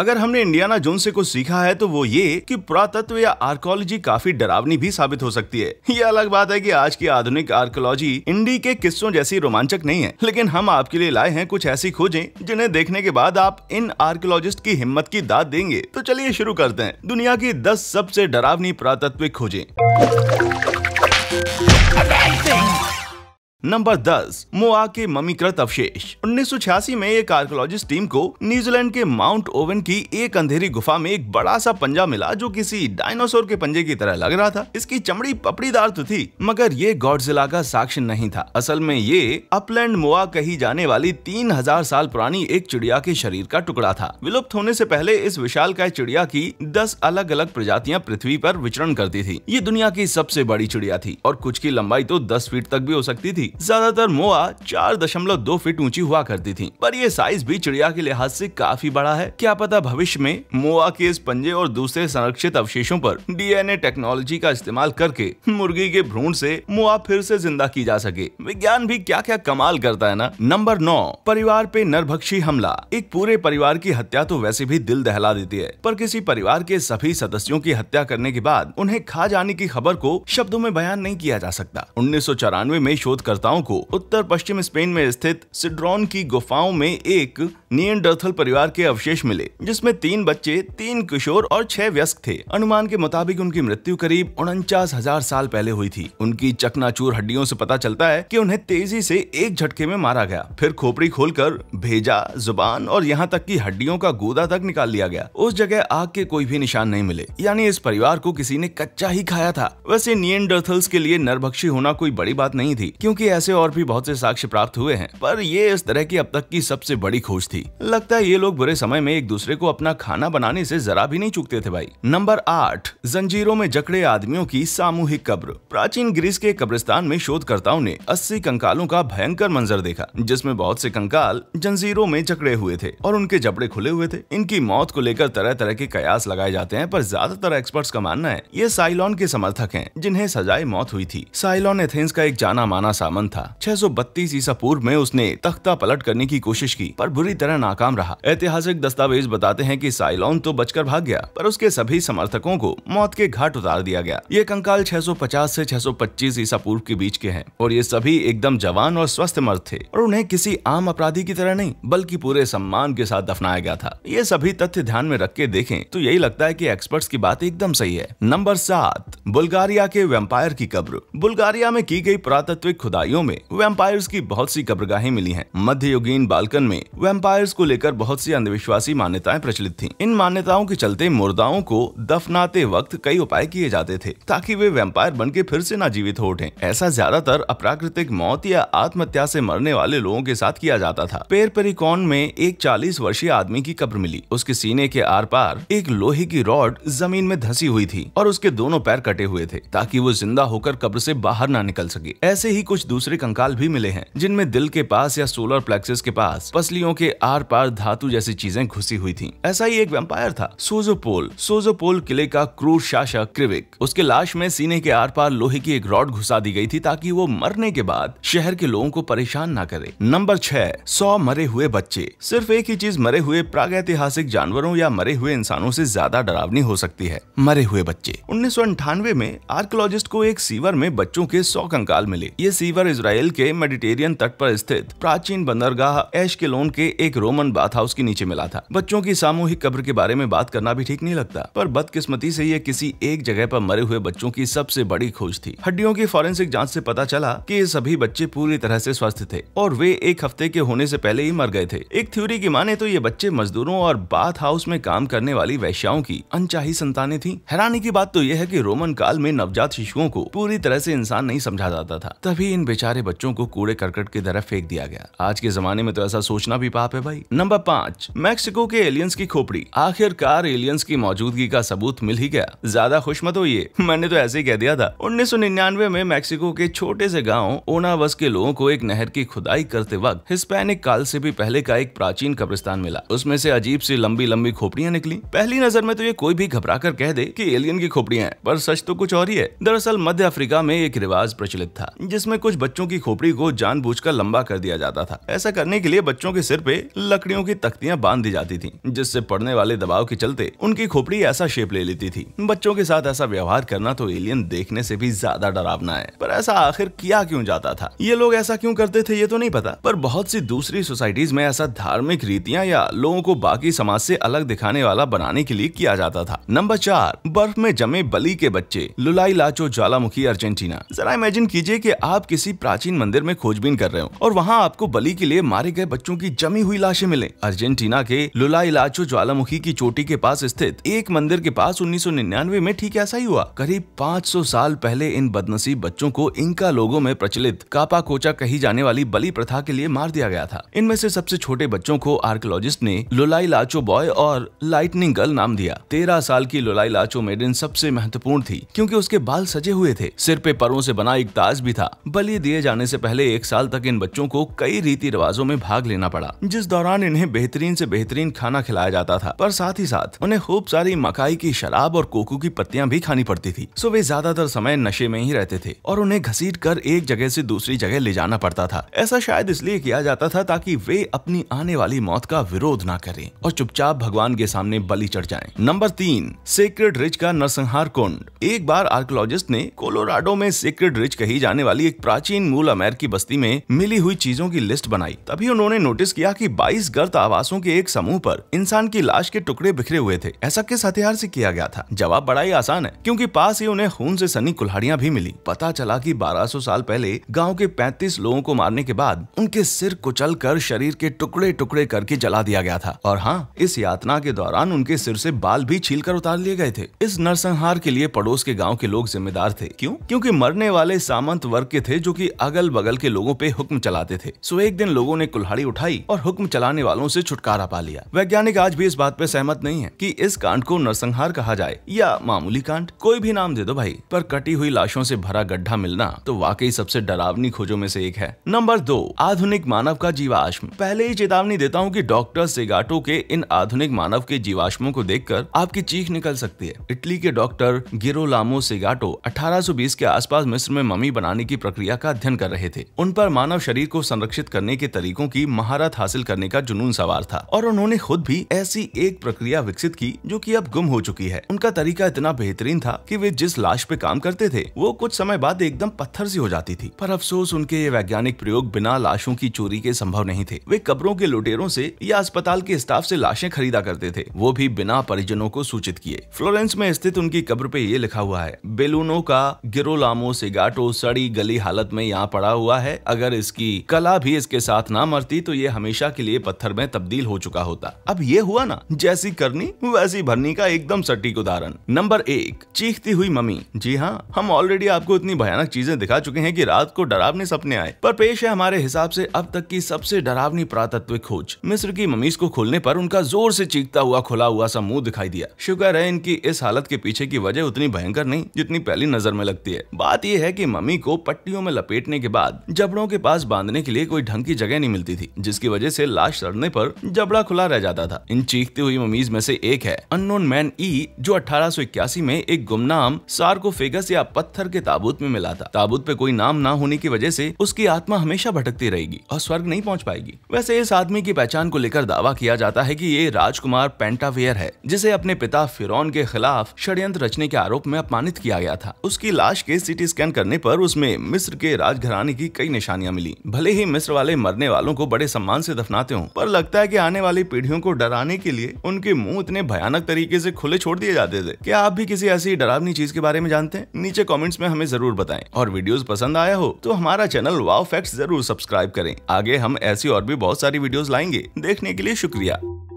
अगर हमने Indiana zone से कुछ सीखा है तो वो ये कि पुरातत्व या आर्कोलॉजी काफी डरावनी भी साबित हो सकती है ये अलग बात है कि आज की आधुनिक आर्कोलॉजी इंडी के किस्सों जैसी रोमांचक नहीं है लेकिन हम आपके लिए लाए हैं कुछ ऐसी खोजें जिन्हें देखने के बाद आप इन आर्कोलॉजिस्ट की हिम्मत की दाद देंगे तो चलिए शुरू करते हैं दुनिया की दस सबसे डरावनी पुरातत्विक खोजें नंबर 10 मोआ के ममीकृत अवशेष उन्नीस में एक आर्कोलॉजिस्ट टीम को न्यूजीलैंड के माउंट ओवन की एक अंधेरी गुफा में एक बड़ा सा पंजा मिला जो किसी डायनासोर के पंजे की तरह लग रहा था इसकी चमड़ी पपड़ीदार तो थी मगर ये गॉडजिला का साक्ष्य नहीं था असल में ये अपलैंड मोआ कही जाने वाली तीन साल पुरानी एक चिड़िया के शरीर का टुकड़ा था विलुप्त होने ऐसी पहले इस विशाल चिड़िया की दस अलग अलग प्रजातियाँ पृथ्वी आरोप विचरण करती थी ये दुनिया की सबसे बड़ी चिड़िया थी और कुछ की लंबाई तो दस फीट तक भी हो सकती थी ज्यादातर मोआ चार दशमलव दो फीट ऊंची हुआ करती थी पर ये साइज भी चिड़िया के लिहाज से काफी बड़ा है क्या पता भविष्य में मोआ के इस पंजे और दूसरे संरक्षित अवशेषों पर डीएनए टेक्नोलॉजी का इस्तेमाल करके मुर्गी के भ्रूण से मोआ फिर से जिंदा की जा सके विज्ञान भी क्या क्या कमाल करता है ना नंबर नौ परिवार पे नरभक्षी हमला एक पूरे परिवार की हत्या तो वैसे भी दिल दहला देती है पर किसी परिवार के सभी सदस्यों की हत्या करने के बाद उन्हें खा जाने की खबर को शब्दों में बयान नहीं किया जा सकता उन्नीस में शोध कर शोधकर्ताओं को उत्तर पश्चिम स्पेन में स्थित सिड्रॉन की गुफाओं में एक नियंडर्थल परिवार के अवशेष मिले जिसमें तीन बच्चे तीन किशोर और छह व्यस्क थे अनुमान के मुताबिक उनकी मृत्यु करीब उनचास हजार साल पहले हुई थी उनकी चकनाचूर हड्डियों से पता चलता है कि उन्हें तेजी से एक झटके में मारा गया फिर खोपड़ी खोलकर भेजा जुबान और यहाँ तक की हड्डियों का गोदा तक निकाल लिया गया उस जगह आग के कोई भी निशान नहीं मिले यानी इस परिवार को किसी ने कच्चा ही खाया था वैसे नियंडर्थल्स के लिए नरभक्षी होना कोई बड़ी बात नहीं थी क्योंकि ऐसे और भी बहुत से साक्ष्य प्राप्त हुए हैं पर ये इस तरह की अब तक की सबसे बड़ी खोज थी लगता है ये लोग बुरे समय में एक दूसरे को अपना खाना बनाने से जरा भी नहीं चुकते थे भाई नंबर आठ जंजीरों में जकड़े आदमियों की सामूहिक कब्र प्राचीन ग्रीस के कब्रिस्तान में शोधकर्ताओं ने अस्सी कंकालों का भयंकर मंजर देखा जिसमे बहुत से कंकाल जंजीरों में जकड़े हुए थे और उनके जबड़े खुले हुए थे इनकी मौत को लेकर तरह तरह के कयास लगाए जाते हैं पर ज्यादातर एक्सपर्ट्स का मानना है ये साइलॉन के समर्थक हैं जिन्हें सजाए मौत हुई थी साइलॉन एथेंस का एक जाना माना सामान दामन था बत्तीस ईसा पूर्व में उसने तख्ता पलट करने की कोशिश की पर बुरी तरह नाकाम रहा ऐतिहासिक दस्तावेज बताते हैं कि साइलोन तो बचकर भाग गया पर उसके सभी समर्थकों को मौत के घाट उतार दिया गया ये कंकाल 650 से 625 ईसा पूर्व के बीच के हैं और ये सभी एकदम जवान और स्वस्थ मर्द थे और उन्हें किसी आम अपराधी की तरह नहीं बल्कि पूरे सम्मान के साथ दफनाया गया था ये सभी तथ्य ध्यान में रख के देखे तो यही लगता है की एक्सपर्ट की बात एकदम सही है नंबर सात बुल्गारिया के वेम्पायर की कब्र बुल्गारिया में की गई पुरातत्विक खुदाई ऊंचाइयों में वेम्पायर्स की बहुत सी कब्रगाहें मिली हैं। मध्ययुगीन बालकन में वेम्पायर्स को लेकर बहुत सी अंधविश्वासी मान्यताएं प्रचलित थीं। इन मान्यताओं के चलते मुर्दाओं को दफनाते वक्त कई उपाय किए जाते थे ताकि वे वेम्पायर बन के फिर से न जीवित हो उठे ऐसा ज्यादातर अप्राकृतिक मौत या आत्महत्या से मरने वाले लोगों के साथ किया जाता था पेर पेरिकॉन में एक चालीस वर्षीय आदमी की कब्र मिली उसके सीने के आर पार एक लोहे की रॉड जमीन में धसी हुई थी और उसके दोनों पैर कटे हुए थे ताकि वो जिंदा होकर कब्र से बाहर ना निकल सके ऐसे ही कुछ दूसरे कंकाल भी मिले हैं जिनमें दिल के पास या सोलर प्लेक्सिस के पास पसलियों के आर पार धातु जैसी चीजें घुसी हुई थी ऐसा ही एक वेम्पायर था सोजोपोल सोजोपोल किले का क्रूर शासक क्रिविक उसके लाश में सीने के आर पार लोहे की एक रॉड घुसा दी गई थी ताकि वो मरने के बाद शहर के लोगों को परेशान न करे नंबर छह सौ मरे हुए बच्चे सिर्फ एक ही चीज मरे हुए प्रागैतिहासिक जानवरों या मरे हुए इंसानों से ज्यादा डरावनी हो सकती है मरे हुए बच्चे उन्नीस में आर्कोलॉजिस्ट को एक सीवर में बच्चों के सौ कंकाल मिले ये सीवर होकर इसराइल के मेडिटेरियन तट पर स्थित प्राचीन बंदरगाह एश के एक रोमन बाथ हाउस के नीचे मिला था बच्चों की सामूहिक कब्र के बारे में बात करना भी ठीक नहीं लगता पर बदकिस्मती से ये किसी एक जगह पर मरे हुए बच्चों की सबसे बड़ी खोज थी हड्डियों की फॉरेंसिक जाँच ऐसी पता चला की सभी बच्चे पूरी तरह ऐसी स्वस्थ थे और वे एक हफ्ते के होने ऐसी पहले ही मर गए थे एक थ्योरी की माने तो ये बच्चे मजदूरों और बाथ हाउस में काम करने वाली वैश्याओं की अनचाही संतानें थी हैरानी की बात तो यह है की रोमन काल में नवजात शिशुओं को पूरी तरह से इंसान नहीं समझा जाता था तभी इन बेचारे बच्चों को कूड़े करकट की तरह फेंक दिया गया आज के जमाने में तो ऐसा सोचना भी पाप है भाई नंबर पाँच मैक्सिको के एलियंस की खोपड़ी आखिरकार एलियंस की मौजूदगी का सबूत मिल ही गया ज्यादा खुश मत हो ये मैंने तो ऐसे ही कह दिया था उन्नीस में मैक्सिको के छोटे से गाँव ओनावस के लोगों को एक नहर की खुदाई करते वक्त हिस्पैनिक काल से भी पहले का एक प्राचीन कब्रिस्तान मिला उसमें से अजीब सी लंबी लंबी खोपड़ियाँ निकली पहली नजर में तो ये कोई भी घबरा कर कह दे की एलियन की खोपड़िया पर सच तो कुछ और ही है दरअसल मध्य अफ्रीका में एक रिवाज प्रचलित था जिसमें कुछ बच्चों की खोपड़ी को जानबूझकर लंबा कर दिया जाता था ऐसा करने के लिए बच्चों के सिर पे लकड़ियों की तख्तियां बांध दी जाती थी जिससे पड़ने वाले दबाव के चलते उनकी खोपड़ी ऐसा शेप ले लेती थी बच्चों के साथ ऐसा व्यवहार करना तो एलियन देखने से भी ज्यादा डरावना है पर ऐसा आखिर किया क्यों जाता था ये लोग ऐसा क्यों करते थे ये तो नहीं पता पर बहुत सी दूसरी सोसाइटीज में ऐसा धार्मिक रीतियाँ या लोगों को बाकी समाज से अलग दिखाने वाला बनाने के लिए किया जाता था नंबर चार बर्फ में जमे बली के बच्चे लुलाई लाचो ज्वालामुखी अर्जेंटीना जरा इमेजिन कीजिए कि आप किसी किसी प्राचीन मंदिर में खोजबीन कर रहे हो और वहाँ आपको बलि के लिए मारे गए बच्चों की जमी हुई लाशें मिले अर्जेंटीना के लुला इलाचो ज्वालामुखी की चोटी के पास स्थित एक मंदिर के पास उन्नीस में ठीक ऐसा ही हुआ करीब पाँच साल पहले इन बदनसीब बच्चों को इंका लोगों में प्रचलित कापा कोचा कही जाने वाली बलि प्रथा के लिए मार दिया गया था इनमें से सबसे छोटे बच्चों को आर्कोलॉजिस्ट ने लुलाई लाचो बॉय और लाइटनिंग गर्ल नाम दिया तेरह साल की लुलाई लाचो मेडिन सबसे महत्वपूर्ण थी क्यूँकी उसके बाल सजे हुए थे सिर पे परों से बना एक ताज भी था बलि दिए जाने से पहले एक साल तक इन बच्चों को कई रीति रिवाजों में भाग लेना पड़ा जिस दौरान इन्हें बेहतरीन से बेहतरीन खाना खिलाया जाता था पर साथ ही साथ उन्हें खूब सारी मकाई की शराब और कोकू की पत्तियां भी खानी पड़ती थी सो वे ज्यादातर समय नशे में ही रहते थे और उन्हें घसीट कर एक जगह ऐसी दूसरी जगह ले जाना पड़ता था ऐसा शायद इसलिए किया जाता था ताकि वे अपनी आने वाली मौत का विरोध न करें और चुपचाप भगवान के सामने बलि चढ़ जाए नंबर तीन सेक्रेट रिच का नरसंहार कुंड एक बार आर्कोलॉजिस्ट ने कोलोराडो में सेक्रेड रिच कही जाने वाली एक प्राचीन प्राचीन मूल अमेरिकी बस्ती में मिली हुई चीजों की लिस्ट बनाई तभी उन्होंने नोटिस किया कि 22 गर्त आवासों के एक समूह पर इंसान की लाश के टुकड़े बिखरे हुए थे ऐसा किस हथियार से किया गया था जवाब बड़ा ही आसान है क्योंकि पास ही उन्हें खून से सनी कुल्हाड़ियाँ भी मिली पता चला की बारह साल पहले गाँव के पैंतीस लोगों को मारने के बाद उनके सिर कुचल कर शरीर के टुकड़े टुकड़े करके जला दिया गया था और हाँ इस यातना के दौरान उनके सिर से बाल भी छील कर उतार लिए गए थे इस नरसंहार के लिए पड़ोस के गाँव के लोग जिम्मेदार थे क्यूँ क्यूँकी मरने वाले सामंत वर्ग के थे जो के अगल बगल के लोगों पे हुक्म चलाते थे सो एक दिन लोगों ने कुल्हाड़ी उठाई और हुक्म चलाने वालों से छुटकारा पा लिया वैज्ञानिक आज भी इस बात पे सहमत नहीं है कि इस कांड को नरसंहार कहा जाए या मामूली कांड कोई भी नाम दे दो भाई पर कटी हुई लाशों से भरा गड्ढा मिलना तो वाकई सबसे डरावनी खोजों में से एक है नंबर दो आधुनिक मानव का जीवाश्म पहले ही चेतावनी देता हूँ की डॉक्टर सेगाटो के इन आधुनिक मानव के जीवाश्मों को देख आपकी चीख निकल सकती है इटली के डॉक्टर गिरोलामो सेगाटो अठारह के आसपास मिस्र में मम्मी बनाने की प्रक्रिया का का अध्ययन कर रहे थे उन पर मानव शरीर को संरक्षित करने के तरीकों की महारत हासिल करने का जुनून सवार था और उन्होंने खुद भी ऐसी एक प्रक्रिया विकसित की जो की अब गुम हो चुकी है उनका तरीका इतना बेहतरीन था की वे जिस लाश पे काम करते थे वो कुछ समय बाद एकदम पत्थर ऐसी हो जाती थी पर अफसोस उनके ये वैज्ञानिक प्रयोग बिना लाशों की चोरी के संभव नहीं थे वे कब्रों के लुटेरों से या अस्पताल के स्टाफ से लाशें खरीदा करते थे वो भी बिना परिजनों को सूचित किए फ्लोरेंस में स्थित उनकी कब्र पे ये लिखा हुआ है बेलूनो का गिरोलामो सिगाटो सड़ी गली हालत हालत में यहाँ पड़ा हुआ है अगर इसकी कला भी इसके साथ ना मरती तो ये हमेशा के लिए पत्थर में तब्दील हो चुका होता अब ये हुआ ना जैसी करनी वैसी भरनी का एकदम सटीक उदाहरण नंबर एक चीखती हुई मम्मी जी हाँ हम ऑलरेडी आपको इतनी भयानक चीजें दिखा चुके हैं की रात को डरावने सपने आए पर पेश है हमारे हिसाब ऐसी अब तक की सबसे डरावनी पुरातत्विक खोज मिस्र की ममीज को खोलने आरोप उनका जोर ऐसी चीखता हुआ खुला हुआ सा मुँह दिखाई दिया शुक्र है इनकी इस हालत के पीछे की वजह उतनी भयंकर नहीं जितनी पहली नजर में लगती है बात यह है की मम्मी को पट्टियों में लपेटने के बाद जबड़ों के पास बांधने के लिए कोई ढंग की जगह नहीं मिलती थी जिसकी वजह से लाश सड़ने पर जबड़ा खुला रह जाता था इन चीखती हुई ममीज में से एक है अननोन मैन ई जो अठारह में एक गुमनाम सार्कोफेगस या पत्थर के ताबूत में मिला था ताबूत पे कोई नाम ना होने की वजह से उसकी आत्मा हमेशा भटकती रहेगी और स्वर्ग नहीं पहुंच पाएगी वैसे इस आदमी की पहचान को लेकर दावा किया जाता है कि ये राजकुमार पेंटावेयर है जिसे अपने पिता फिरौन के खिलाफ षड्यंत्र रचने के आरोप में अपमानित किया गया था उसकी लाश के सिटी स्कैन करने पर उसमें मिस्र के राजघराने की कई निशानियां मिली भले ही मिस्र वाले मरने वालों को बड़े सम्मान से दफनाते हों पर लगता है कि आने वाली पीढ़ियों को डराने के लिए उनके मुंह इतने भयानक तरीके से खुले छोड़ दिए जाते थे क्या आप भी किसी ऐसी डरावनी चीज के बारे में जानते हैं नीचे कॉमेंट्स में हमें जरूर बताए और वीडियो पसंद आया हो तो हमारा चैनल वाव फैक्ट जरूर सब्सक्राइब करें आगे हम ऐसी और भी बहुत सारी वीडियो लाएंगे देखने के लिए शुक्रिया